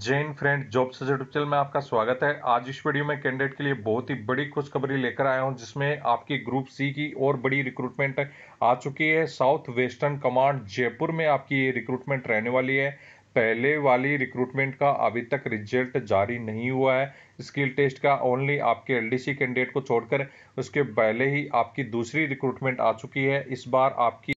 Jain friend job से में आपका स्वागत है आज इस वीडियो में कैंडिडेट के लिए बहुत ही बड़ी खुशखबरी लेकर आया हूं जिसमें आपकी ग्रुप सी की और बड़ी रिक्रूटमेंट आ चुकी है साउथ वेस्टर्न कमांड जयपुर में आपकी ये रिक्रूटमेंट रहने वाली है पहले वाली रिक्रूटमेंट का अभी तक रिजल्ट जारी नहीं हुआ है स्किल टेस्ट का ओनली आपके एलडीसी कैंडिडेट को छोड़कर उसके पहले ही आपकी दूसरी रिक्रूटमेंट आ चुकी है इस बार आपकी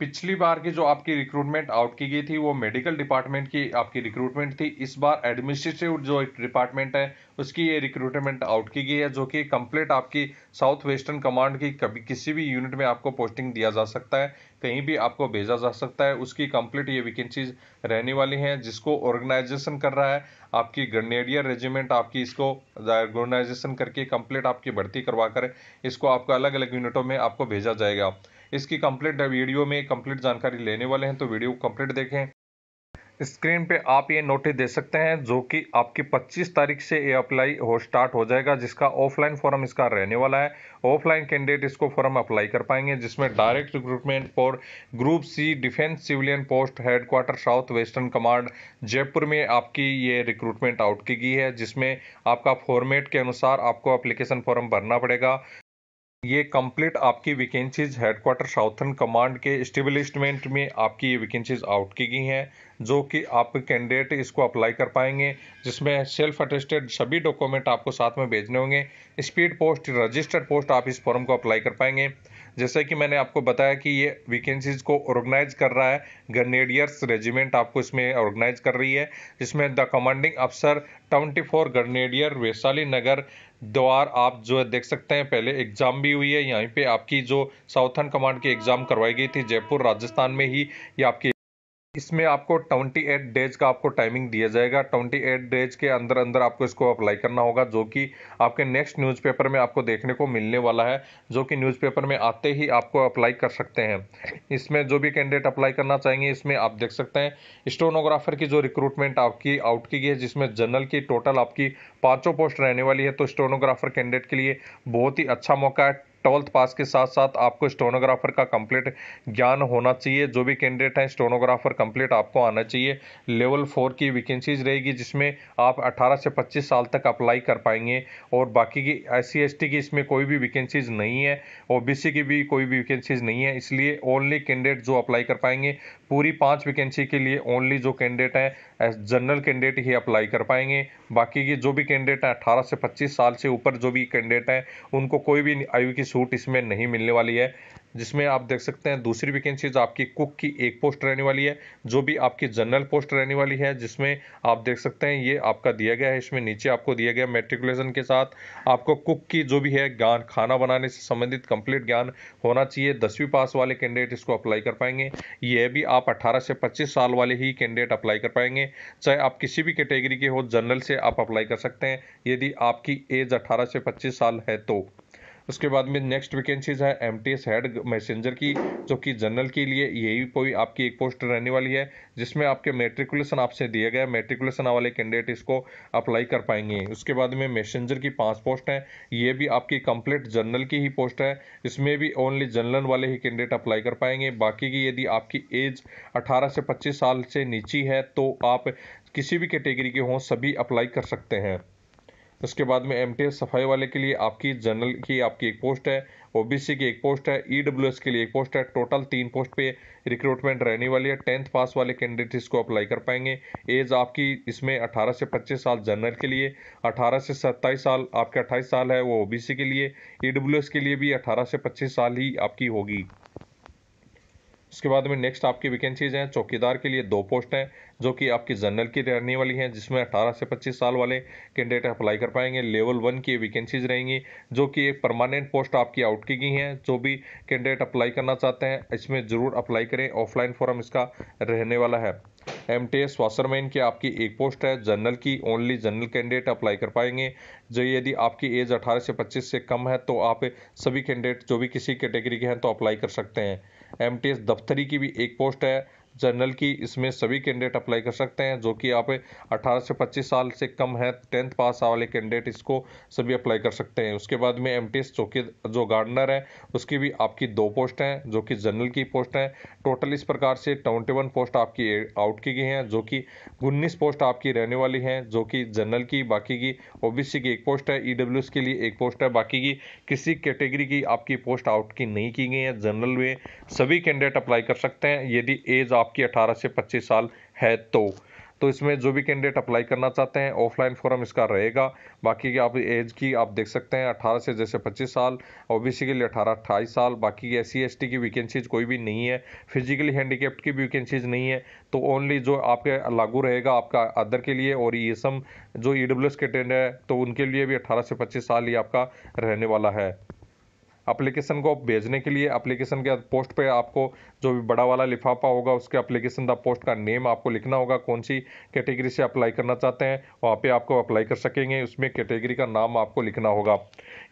पिछली बार की जो आपकी रिक्रूटमेंट आउट की गई थी वो मेडिकल डिपार्टमेंट की आपकी रिक्रूटमेंट थी इस बार एडमिनिस्ट्रेटिव जो एक डिपार्टमेंट है उसकी ये रिक्रूटमेंट आउट की गई है जो कि कंप्लीट आपकी साउथ वेस्टर्न कमांड की कभी किसी भी यूनिट में आपको पोस्टिंग दिया जा सकता है कहीं भी आपको भेजा जा सकता है उसकी कंप्लीट ये वैकेंसीज रहने वाली हैं जिसको ऑर्गेनाइजेशन कर रहा है आपकी ग्रनेडियर रेजिमेंट आपकी इसको ऑर्गेनाइजेशन करके कंप्लीट आपकी भर्ती करवा कर इसको आपको अलग अलग यूनिटों में आपको भेजा जाएगा इसकी कंप्लीट वीडियो में कंप्लीट जानकारी लेने वाले हैं तो वीडियो को कंप्लीट देखें स्क्रीन पे आप ये नोटिस दे सकते हैं जो कि आपकी 25 तारीख से ये अप्लाई हो स्टार्ट हो जाएगा जिसका ऑफलाइन फॉर्म इसका रहने वाला है ऑफलाइन कैंडिडेट इसको फॉर्म अप्लाई कर पाएंगे जिसमें direct recruitment for group C defence civilian post headquarter south western command Jaipur में आपकी ये रिक्रूटमेंट आउट की गई है जिसमें आपका फॉर्मेट के अनुसार आपको अप्लीकेशन फॉर्म भरना पड़ेगा ये कंप्लीट आपकी वैकेंसीज हेडक्वार्टर साउथर्न कमांड के स्टेबलिशमेंट में आपकी ये वैकेंसीज आउट की गई हैं जो कि आप कैंडिडेट इसको अप्लाई कर पाएंगे जिसमें सेल्फ अटेस्टेड सभी डॉक्यूमेंट आपको साथ में भेजने होंगे स्पीड पोस्ट रजिस्टर्ड पोस्ट आप इस फॉर्म को अप्लाई कर पाएंगे जैसा कि मैंने आपको बताया कि ये वैकेंसीज को ऑर्गेनाइज कर रहा है ग्रनेडियर्स रेजिमेंट आपको इसमें ऑर्गेनाइज कर रही है जिसमें द कमांडिंग अफसर twenty four grenadier Vaishali Nagar द्वार आप जो है देख सकते हैं पहले एग्ज़ाम भी हुई है यहीं पर आपकी जो साउथर्न कमांड की एग्ज़ाम करवाई गई थी जयपुर राजस्थान में ही ये आपकी इसमें आपको 28 डेज का आपको टाइमिंग दिया जाएगा 28 डेज के अंदर अंदर आपको इसको अप्लाई करना होगा जो कि आपके नेक्स्ट न्यूज़पेपर में आपको देखने को मिलने वाला है जो कि न्यूज़पेपर में आते ही आपको अप्लाई कर सकते हैं इसमें जो भी कैंडिडेट अप्लाई करना चाहेंगे इसमें आप देख सकते हैं स्टोनोग्राफर की जो रिक्रूटमेंट आपकी आउट की गई है जिसमें जनरल की टोटल आपकी पाँचों पोस्ट रहने वाली है तो स्टोनोग्राफर कैंडिडेट के लिए बहुत ही अच्छा मौका है ट्वेल्थ पास के साथ साथ आपको स्टोनोग्राफर का कंप्लीट ज्ञान होना चाहिए जो भी कैंडिडेट हैं स्टोनोग्राफर कंप्लीट आपको आना चाहिए लेवल फोर की वैकेंसीज रहेगी जिसमें आप 18 से 25 साल तक अप्लाई कर पाएंगे और बाकी की एस सी की इसमें कोई भी वैकेंसीज नहीं है ओ की भी कोई भी वैकेंसीज नहीं है इसलिए ओनली कैंडिडेट जो अप्लाई कर पाएंगे पूरी पांच वैकेंसी के लिए ओनली जो कैंडिडेट हैं जनरल कैंडिडेट ही अप्लाई कर पाएंगे बाकी के जो भी कैंडिडेट हैं 18 से पच्चीस साल से ऊपर जो भी कैंडिडेट हैं उनको कोई भी आयु की छूट इसमें नहीं मिलने वाली है जिसमें आप देख सकते हैं दूसरी वैकेंसीज आपकी कुक की एक पोस्ट रहने वाली है जो भी आपकी जनरल पोस्ट रहने वाली है जिसमें आप देख सकते हैं ये आपका दिया गया है इसमें नीचे आपको दिया गया मेट्रिकुलेशन के साथ आपको कुक की जो भी है ज्ञान खाना बनाने से संबंधित कंप्लीट ज्ञान होना चाहिए दसवीं पास वाले कैंडिडेट इसको अप्लाई कर पाएंगे यह भी आप अट्ठारह से पच्चीस साल वाले ही कैंडिडेट अप्लाई कर पाएंगे चाहे आप किसी भी कैटेगरी के हो जनरल से आप अप्लाई कर सकते हैं यदि आपकी एज अट्ठारह से पच्चीस साल है तो उसके बाद में नेक्स्ट वैकेंसीज है एम हेड मैसेंजर की जो कि जनरल के लिए यही कोई आपकी एक पोस्ट रहने वाली है जिसमें आपके मेट्रिकुलेशन आपसे दिया गया मेट्रिकुलेशन वाले कैंडिडेट इसको अप्लाई कर पाएंगे उसके बाद में मैसेंजर की पाँच पोस्ट हैं ये भी आपकी कंप्लीट जनरल की ही पोस्ट है इसमें भी ओनली जनरल वाले ही कैंडिडेट अप्लाई कर पाएंगे बाकी की यदि आपकी एज अठारह से पच्चीस साल से नीचे है तो आप किसी भी कैटेगरी के हों सभी अप्लाई कर सकते हैं उसके बाद में एम सफाई वाले के लिए आपकी जनरल की आपकी एक पोस्ट है ओबीसी की एक पोस्ट है ई e के लिए एक पोस्ट है टोटल तीन पोस्ट पे रिक्रूटमेंट रहने वाली है टेंथ पास वाले कैंडिडेट इसको अप्लाई कर पाएंगे एज आपकी इसमें 18 से 25 साल जनरल के लिए 18 से 27 साल आपके 28 साल है वो ओबीसी के लिए ई e के लिए भी 18 से 25 साल ही आपकी होगी उसके बाद में नेक्स्ट आपकी वैकेंसीज हैं चौकीदार के लिए दो पोस्ट हैं जो कि आपकी जनरल की रहने वाली हैं जिसमें 18 से 25 साल वाले कैंडिडेट अप्लाई कर पाएंगे लेवल वन की वैकेंसीज रहेंगी जो कि एक परमानेंट पोस्ट आपकी आउट की गई हैं जो भी कैंडिडेट अप्लाई करना चाहते हैं इसमें ज़रूर अप्लाई करें ऑफलाइन फॉर्म इसका रहने वाला है एम टी एस वासरमैन की आपकी एक पोस्ट है जनरल की ओनली जनरल कैंडिडेट अप्लाई कर पाएंगे जो यदि आपकी एज अठारह से पच्चीस से कम है तो आप सभी कैंडिडेट जो भी किसी कैटेगरी के हैं तो अप्लाई कर सकते हैं एम दफ्तरी की भी एक पोस्ट है जनरल की इसमें सभी कैंडिडेट अप्लाई कर सकते हैं जो कि आप 18 से 25 साल से कम है टेंथ पास वाले कैंडिडेट इसको सभी अप्लाई कर सकते हैं उसके बाद में एम एस चौकी जो गार्डनर है उसकी भी आपकी दो पोस्ट हैं जो कि जनरल की पोस्ट हैं टोटल इस प्रकार से ट्वेंटी पोस्ट आपकी आउट की गई हैं जो कि उन्नीस पोस्ट आपकी रहने वाली हैं जो कि जनरल की बाकी की ओबीसी की एक पोस्ट है ई e के लिए एक पोस्ट है बाकी की किसी कैटेगरी की आपकी पोस्ट आउट की नहीं की गई है जनरल में सभी कैंडिडेट अप्लाई कर सकते हैं यदि एज आप आपकी 18 से 25 साल है तो तो इसमें जो भी कैंडिडेट अप्लाई करना चाहते हैं ऑफलाइन फॉर्म इसका रहेगा बाकी आप एज की आप देख सकते हैं 18 से जैसे 25 साल ओबीसी के लिए 18 अट्ठाईस साल बाकी एस सी की वैकेंसीज कोई भी नहीं है फिजिकली हैंडीकेप्ट की भी वैकेंसीज नहीं है तो ओनली जो आपके लागू रहेगा आपका अदर के लिए और ई जो ई e के टेंड है तो उनके लिए भी अट्ठारह से पच्चीस साल ही आपका रहने वाला है अप्लीकेशन को भेजने के लिए अप्लीकेशन के पोस्ट पर आपको जो भी बड़ा वाला लिफाफा होगा उसके अप्लीकेशन द पोस्ट का नेम आपको लिखना होगा कौन सी कैटेगरी से अप्लाई करना चाहते हैं वहाँ पे आपको अप्लाई कर सकेंगे उसमें कैटेगरी का नाम आपको लिखना होगा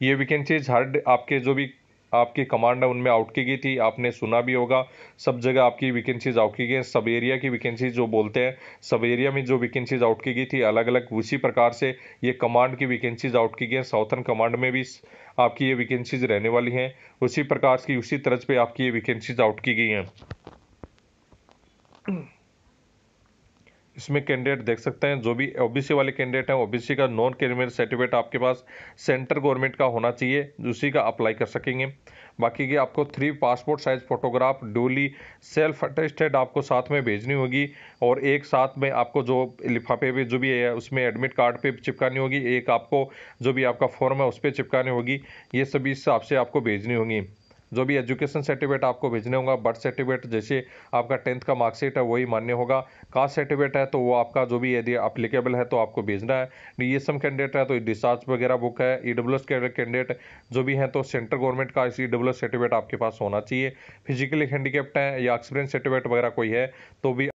ये वैकेंसीज हर आपके जो भी आपकी कमांड है उनमें आउट की गई थी आपने सुना भी होगा सब जगह आपकी वैकेंसीज आउट की गई हैं सब एरिया की वैकेंसीज जो बोलते हैं सब एरिया में जो वैकेंसीज आउट की गई थी अलग अलग उसी प्रकार से ये कमांड की वैकेंसीज आउट की गई हैं साउथर्न कमांड में भी आपकी ये वैकेंसीज रहने वाली हैं उसी प्रकार की उसी तर्ज पे आपकी ये वैकेंसीज आउट की गई हैं इसमें कैंडिडेट देख सकते हैं जो भी ओबीसी वाले कैंडिडेट हैं ओबीसी का नॉन कैरियर सर्टिफिकेट आपके पास सेंटर गवर्नमेंट का होना चाहिए उसी का अप्लाई कर सकेंगे बाकी की आपको three passport size photograph duly self attested आपको साथ में भेजनी होगी और एक साथ में आपको जो लिफाफे पे जो भी है उसमें एडमिट कार्ड पे चिपकानी होगी एक आपको जो भी आपका फॉर्म है उस पर चिपकानी होगी ये सभी हिसाब से आपको भेजनी होगी जो भी एजुकेशन सर्टिफिकेट आपको भेजने होगा बर्थ सर्टिफिकेट जैसे आपका टेंथ का मार्कशीट है वही मान्य होगा कास्ट सर्टिफिकेट है तो वो आपका जो भी यदि अप्लीकेबल है तो आपको भेजना है डी एस एम कैंडिडेट है तो डिस्चार्ज वगैरह बुक है ई एस कैंडिडेट जो भी हैं तो सेंट्रल गवर्नमेंट का ई एस सर्टिफिकेट आपके पास होना चाहिए फिजिकली हैंडीकेप्ट है या एक्सपीरियंस सर्टिफिकेट वगैरह कोई है तो भी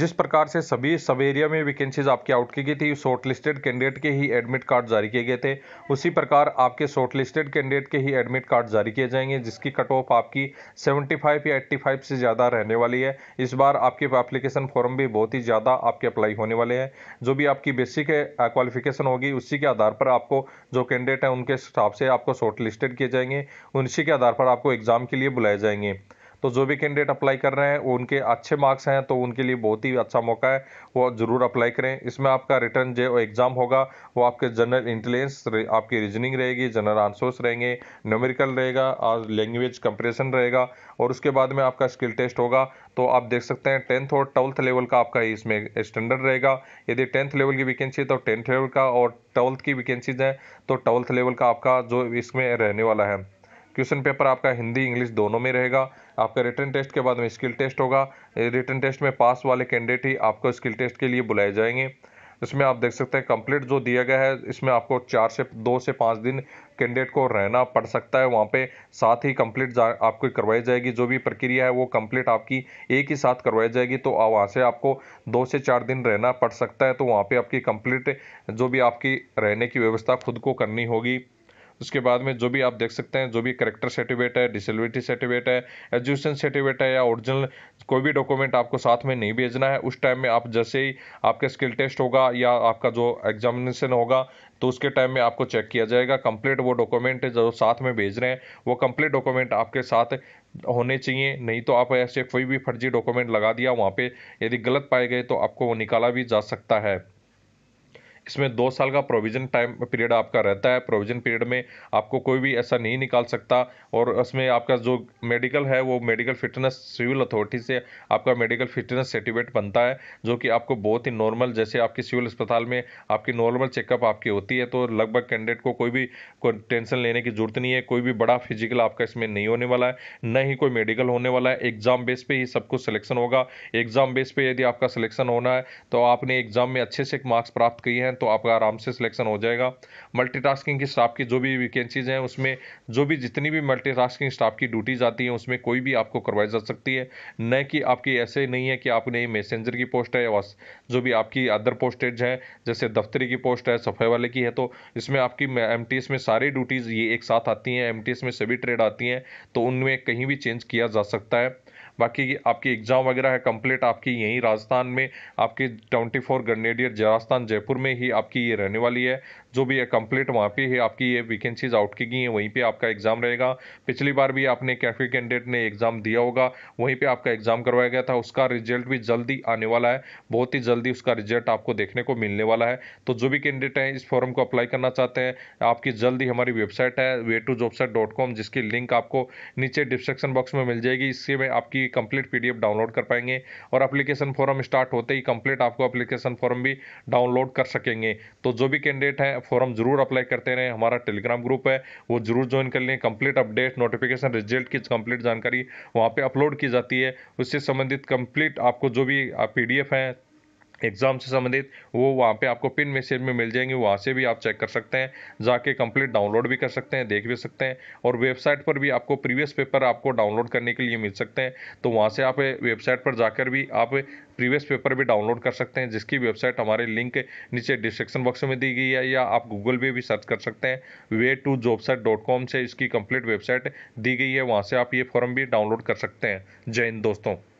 जिस प्रकार से सभी सब एरिया में वैकेंसीज आपकी आउट की गई थी शॉर्ट लिस्टेड कैंडिडेट के ही एडमिट कार्ड जारी किए गए थे उसी प्रकार आपके शॉर्ट लिस्टेड कैंडिडेट के ही एडमिट कार्ड जारी किए जाएंगे जिसकी कट ऑफ आपकी 75 या 85 से ज़्यादा रहने वाली है इस बार आपके एप्लीकेशन फॉर्म भी बहुत ही ज़्यादा आपके अप्लाई होने वाले हैं जो भी आपकी बेसिक क्वालिफिकेशन होगी उसी के आधार पर आपको जो कैंडिडेट हैं उनके हिसाब से आपको शॉर्ट लिस्टेड किए जाएंगे उसी के आधार पर आपको एग्ज़ाम के लिए बुलाए जाएंगे तो जो भी कैंडिडेट अप्लाई कर रहे हैं उनके अच्छे मार्क्स हैं तो उनके लिए बहुत ही अच्छा मौका है वो ज़रूर अप्लाई करें इसमें आपका रिटर्न जो एग्ज़ाम होगा वो आपके जनरल इंटेलिजेंस आपकी रीजनिंग रहेगी जनरल आंसर्स रहेंगे न्यूमेरिकल रहेगा और लैंग्वेज कंप्रेशन रहेगा और उसके बाद में आपका स्किल टेस्ट होगा तो आप देख सकते हैं टेंथ और ट्वेल्थ लेवल का आपका इसमें स्टैंडर्ड रहेगा यदि टेंथ लेवल की वैकेंसी है तो टेंथ लेवल का और ट्वेल्थ की वैकेंसीज हैं तो ट्वेल्थ लेवल का आपका जो इसमें रहने वाला है क्वेश्चन पेपर आपका हिंदी इंग्लिश दोनों में रहेगा आपका रिटर्न टेस्ट के बाद में स्किल टेस्ट होगा रिटर्न टेस्ट में पास वाले कैंडिडेट ही आपको स्किल टेस्ट के लिए बुलाए जाएंगे इसमें आप देख सकते हैं कंप्लीट जो दिया गया है इसमें आपको चार से दो से पाँच दिन कैंडिडेट को रहना पड़ सकता है वहाँ पे साथ ही कंप्लीट आपको करवाई जाएगी जो भी प्रक्रिया है वो कंप्लीट आपकी एक ही साथ करवाई जाएगी तो वहाँ से आपको दो से चार दिन रहना पड़ सकता है तो वहाँ पर आपकी कंप्लीट जो भी आपकी रहने की व्यवस्था खुद को करनी होगी उसके बाद में जो भी आप देख सकते हैं जो भी करेक्टर सर्टिफिकेट है डिसेबिलिटी सर्टिफिकेट है एजुकेशन सर्टिफिकेट है या ओरिजिनल कोई भी डॉक्यूमेंट आपको साथ में नहीं भेजना है उस टाइम में आप जैसे ही आपका स्किल टेस्ट होगा या आपका जो एग्जामिनेशन होगा तो उसके टाइम में आपको चेक किया जाएगा कंप्लीट वो डॉक्यूमेंट जो साथ में भेज रहे हैं वो कंप्लीट डॉक्यूमेंट आपके साथ होने चाहिए नहीं तो आप ऐसे कोई भी फर्जी डॉक्यूमेंट लगा दिया वहाँ पे यदि गलत पाए गए तो आपको वो निकाला भी जा सकता है इसमें दो साल का प्रोविज़न टाइम पीरियड आपका रहता है प्रोविज़न पीरियड में आपको कोई भी ऐसा नहीं निकाल सकता और इसमें आपका जो मेडिकल है वो मेडिकल फिटनेस सिविल अथॉरिटी से आपका मेडिकल फिटनेस सर्टिफिकेट बनता है जो कि आपको बहुत ही नॉर्मल जैसे आपकी सिविल अस्पताल में आपकी नॉर्मल चेकअप आपकी होती है तो लगभग कैंडिडेट को कोई भी कोई टेंशन लेने की ज़रूरत नहीं है कोई भी बड़ा फिजिकल आपका इसमें नहीं होने वाला है न ही कोई मेडिकल होने वाला है एग्ज़ाम बेस पर ही सब कुछ सिलेक्शन होगा एग्ज़ाम बेस पर यदि आपका सिलेक्शन होना है तो आपने एग्ज़ाम में अच्छे से मार्क्स प्राप्त किए हैं हैं तो आपका आराम से सिलेक्शन हो जाएगा मल्टीटास्किंग की स्टाफ की जो भी वैकेंसीज हैं उसमें जो भी जितनी भी मल्टीटास्किंग स्टाफ की ड्यूटीज आती हैं उसमें कोई भी आपको करवाई जा सकती है न कि आपकी ऐसे नहीं है कि आपने मैसेंजर की पोस्ट है या जो भी आपकी अदर पोस्टेज है जैसे दफ्तरी की पोस्ट है सफ़ाई वाले की है तो इसमें आपकी एम में सारी ड्यूटीज़ ये एक साथ आती हैं एम में सभी ट्रेड आती हैं तो उनमें कहीं भी चेंज किया जा सकता है बाकी आपकी एग्ज़ाम वगैरह है कंप्लीट आपकी यहीं राजस्थान में आपकी twenty four grenadier Rajasthan Jaipur में ही आपकी ये रहने वाली है जो भी है कंप्लीट वहाँ पे ही आपकी ये वैकेंसीज आउट की गई हैं वहीं पे आपका एग्ज़ाम रहेगा पिछली बार भी आपने कैफी कैंडिडेट ने एग्ज़ाम दिया होगा वहीं पे आपका एग्ज़ाम करवाया गया था उसका रिजल्ट भी जल्दी आने वाला है बहुत ही जल्दी उसका रिजल्ट आपको देखने को मिलने वाला है तो जो भी कैंडिडेट हैं इस फॉर्म को अप्लाई करना चाहते हैं आपकी जल्दी हमारी वेबसाइट है वे टू जिसकी लिंक आपको नीचे डिस्क्रिप्शन बॉक्स में मिल जाएगी इससे में आपकी की कंप्लीट पीडीएफ डाउनलोड कर पाएंगे और अप्लीकेशन फॉर्म स्टार्ट होते ही कंप्लीट आपको अप्लीकेशन फॉर्म भी डाउनलोड कर सकेंगे तो जो भी कैंडिडेट है फॉर्म जरूर अप्लाई करते रहें हमारा टेलीग्राम ग्रुप है वो जरूर ज्वाइन कर लें कंप्लीट अपडेट नोटिफिकेशन रिजल्ट की कंप्लीट जानकारी वहाँ पर अपलोड की जाती है उससे संबंधित कंप्लीट आपको जो भी पी है एग्ज़ाम से संबंधित वो वहाँ पे आपको पिन मैसेज में मिल जाएंगे वहाँ से भी आप चेक कर सकते हैं जाके कंप्लीट डाउनलोड भी कर सकते हैं देख भी सकते हैं और वेबसाइट पर भी आपको प्रीवियस पेपर आपको डाउनलोड करने के लिए मिल सकते हैं तो वहाँ से आप वेबसाइट पर जाकर भी आप प्रीवियस पेपर भी डाउनलोड कर सकते हैं जिसकी वेबसाइट हमारे लिंक नीचे डिस्क्रिप्शन बॉक्स में दी गई है या आप गूगल पे भी सर्च कर सकते हैं वे टू जॉब से इसकी कंप्लीट वेबसाइट दी गई है वहाँ से आप ये फॉर्म भी डाउनलोड कर सकते हैं जय हिंद दोस्तों